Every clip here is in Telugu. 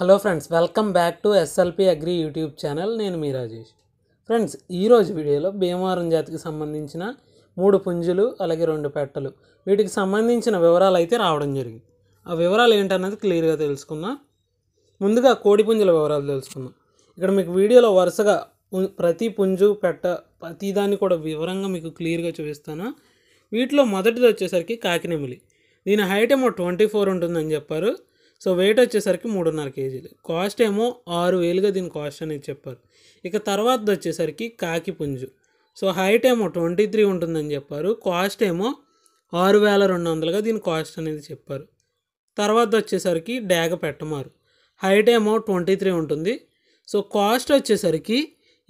hello friends welcome back to SLP agri YouTube channel నేను మీ రాజేష్ ఫ్రెండ్స్ ఈరోజు వీడియోలో భీమవరం జాతికి సంబంధించిన మూడు పుంజులు అలాగే రెండు పెట్టలు వీటికి సంబంధించిన వివరాలు అయితే రావడం జరిగింది ఆ వివరాలు ఏంటన్నది క్లియర్గా తెలుసుకుందాం ముందుగా కోడి పుంజుల వివరాలు తెలుసుకుందాం ఇక్కడ మీకు వీడియోలో వరుసగా ప్రతి పుంజు పెట్ట ప్రతిదాన్ని కూడా వివరంగా మీకు క్లియర్గా చూపిస్తాను వీటిలో మొదటిది వచ్చేసరికి కాకినెమిలి దీని హైట్ ఏమో ట్వంటీ ఫోర్ ఉంటుందని చెప్పారు సో వెయిట్ వచ్చేసరికి మూడున్నర కేజీలు కాస్ట్ ఏమో ఆరు వేలుగా దీని కాస్ట్ అనేది చెప్పారు ఇక తర్వాత వచ్చేసరికి కాకి పుంజు సో హైట్ ఏమో ట్వంటీ త్రీ ఉంటుందని చెప్పారు కాస్ట్ ఏమో ఆరు వేల రెండు వందలుగా దీని కాస్ట్ అనేది చెప్పారు తర్వాత వచ్చేసరికి డ్యాగ పెట్టమారు హైట్ ఏమో ట్వంటీ త్రీ ఉంటుంది సో కాస్ట్ వచ్చేసరికి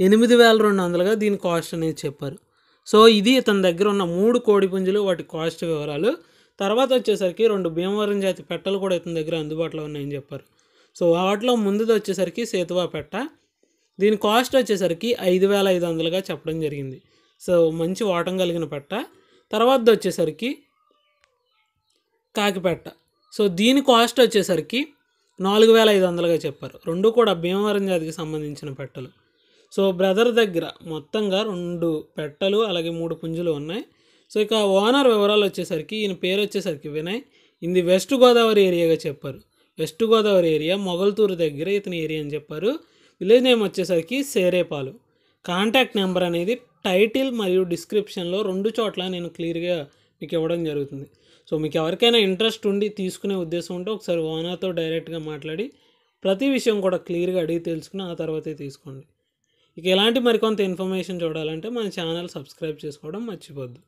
ఎనిమిది వేల రెండు వందలుగా దీని కాస్ట్ అనేది చెప్పారు సో ఇది ఇతని దగ్గర ఉన్న మూడు కోడి పుంజులు వాటి కాస్ట్ వివరాలు తర్వాత వచ్చేసరికి రెండు భీమవరం జాతి పెట్టలు కూడా ఇతని దగ్గర అందుబాటులో ఉన్నాయని చెప్పారు సో వాటిలో ముందుది వచ్చేసరికి సేతువా పెట్ట దీని కాస్ట్ వచ్చేసరికి ఐదు వేల ఐదు వందలుగా చెప్పడం జరిగింది సో మంచి వాటం కలిగిన పెట్ట తర్వాత వచ్చేసరికి కాకిపెట్ట సో దీని కాస్ట్ వచ్చేసరికి నాలుగు వేల ఐదు వందలుగా చెప్పారు రెండు కూడా భీమవరం జాతికి సంబంధించిన పెట్టలు సో బ్రదర్ దగ్గర మొత్తంగా రెండు పెట్టలు అలాగే మూడు పుంజులు ఉన్నాయి సో ఇక ఓనర్ వివరాలు వచ్చేసరికి ఈయన పేరు వచ్చేసరికి వినయ్ ఇది వెస్ట్ గోదావరి ఏరియాగా చెప్పారు వెస్ట్ గోదావరి ఏరియా మొగల్తూరు దగ్గర ఇతని ఏరియా అని చెప్పారు విలేజ్ నేమ్ వచ్చేసరికి సేరేపాలు కాంటాక్ట్ నెంబర్ అనేది టైటిల్ మరియు డిస్క్రిప్షన్లో రెండు చోట్ల నేను క్లియర్గా మీకు ఇవ్వడం జరుగుతుంది సో మీకు ఎవరికైనా ఇంట్రెస్ట్ ఉండి తీసుకునే ఉద్దేశం ఉంటే ఒకసారి ఓనర్తో డైరెక్ట్గా మాట్లాడి ప్రతి విషయం కూడా క్లియర్గా అడిగి తెలుసుకుని ఆ తర్వాతే తీసుకోండి ఇక ఇలాంటి మరికొంత ఇన్ఫర్మేషన్ చూడాలంటే మన ఛానల్ సబ్స్క్రైబ్ చేసుకోవడం మర్చిపోద్దు